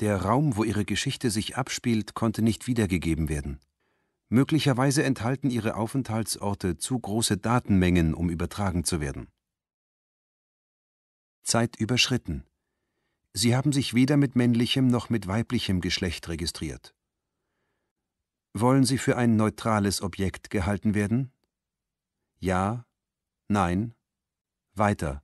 Der Raum, wo ihre Geschichte sich abspielt, konnte nicht wiedergegeben werden. Möglicherweise enthalten ihre Aufenthaltsorte zu große Datenmengen, um übertragen zu werden. Zeit überschritten. Sie haben sich weder mit männlichem noch mit weiblichem Geschlecht registriert. Wollen Sie für ein neutrales Objekt gehalten werden? Ja, nein, weiter.